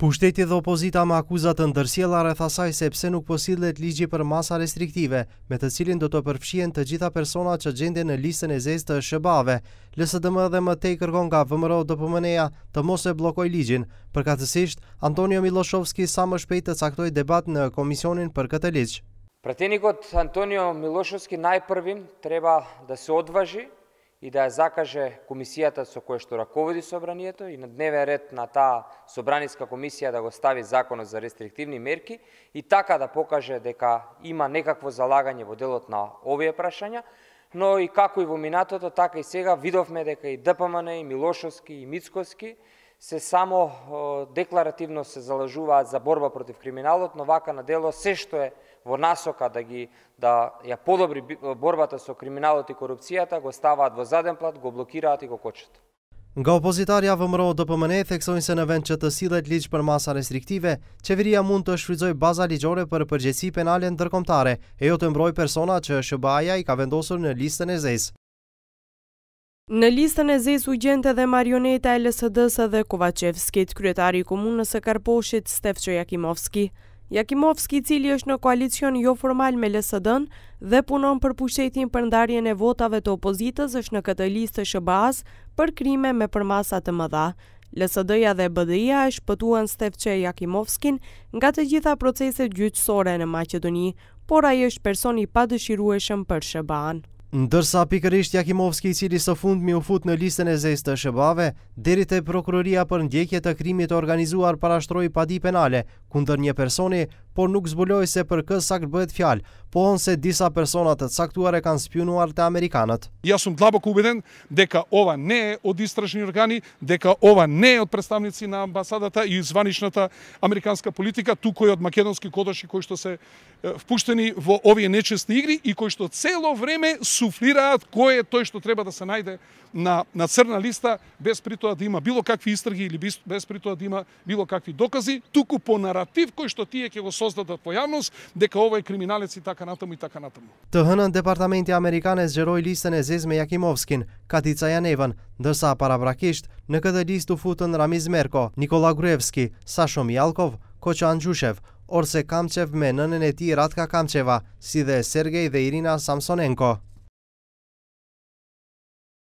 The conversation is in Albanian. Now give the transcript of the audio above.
Pushtetit dhe opozita me akuzat të ndërsjela rëthasaj sepse nuk posillet ligji për masa restriktive, me të cilin do të përfshien të gjitha persona që gjendje në listën e zezë të shëbave. Lësë dëmë dhe më te i kërgon nga vëmëro dë pëmëneja të mos e blokoj ligjin, për katësisht, Antonio Miloshovski sa më shpejt të caktoj debat në komisionin për këtë ligjë. Pratenikot Antonio Miloshovski najpërvim treba da se odvaži, и да ја закаже комисијата со која што раководи собранието и на дневен ред на таа собраниска комисија да го стави законот за рестриктивни мерки и така да покаже дека има некакво залагање во делот на овие прашања, но и како и во минатото, така и сега видовме дека и ДПМН, и Милошовски, и Мицковски се само декларативно се залажуваат за борба против криминалот, но вака на дело се што е во насока да ги да ја подобри борбата со криминалот и корупцијата, го ставаат во заден плат, го блокираат и го кочат. Nga opozitarja vëmëro dhe pëmëne e theksojnë se në vend që të silet ligjë për masa restriktive, qeveria mund të shfridzoj baza ligjore për përgjeci penale në dërkomtare, e jo të mbroj persona që shëbaja i ka vendosur në listën e zes. Në listën e zes u gjente dhe marioneta e së dhe Kovacevskit, kryetari i komunës e Karposhit, Stefqo Jakimovski. Jakimovski, i cili është në koalicion jo formal me LSD-n dhe punon për pushtetin për ndarjen e votave të opozitës, është në këtë listë të SBA-s për krime me përmasa të mëdha. LSD-ja dhe BDI-ja e shpëtuan Stefçe Jakimovskin nga të gjitha proceset gjyqësore në Maqedoni, por ai është person i padëshirueshëm për SBA-n. Ndërsa pikërisht Jakimovski i cili së fund mi u fut në listën e zes të shëbave, deri të prokuroria për ndjekje të krimit organizuar parashtroj padi penale, kundër një personi, por nuk zbuloi se për kë sakt bëhet fjalë, po on se disa personat të caktuar e kanë spjunuar te amerikanët. Jaz sum дека ова не е од истражни органи, дека ова не е од представници на амбасадата и званичната американска политика, туку и од македонски кодоши кои што се впуштени во овие нечесни игри и кои што цело време суфлираат кој е тој што треба да се најде në cërna lista besë pritoha dhe ima bilo kakvi istërgi ili besë pritoha dhe ima bilo kakvi dokazi, tuku po narrativë kështë tije ke vë sëzdat dhe po javnës, deka ova e kriminaleci të kanatëm i të kanatëm. Të hënën departamenti Amerikanës gjëroj listën e Zezme Jakimovskin, Katica Janevan, dërsa parabrakisht në këtë listu futën Ramiz Merko, Nikola Gruevski, Sasho Mjalkov, Koçan Gjushev, orse Kamqev me nënen e ti Ratka Kamqeva, si dhe Sergej dhe Irina Samsonenko.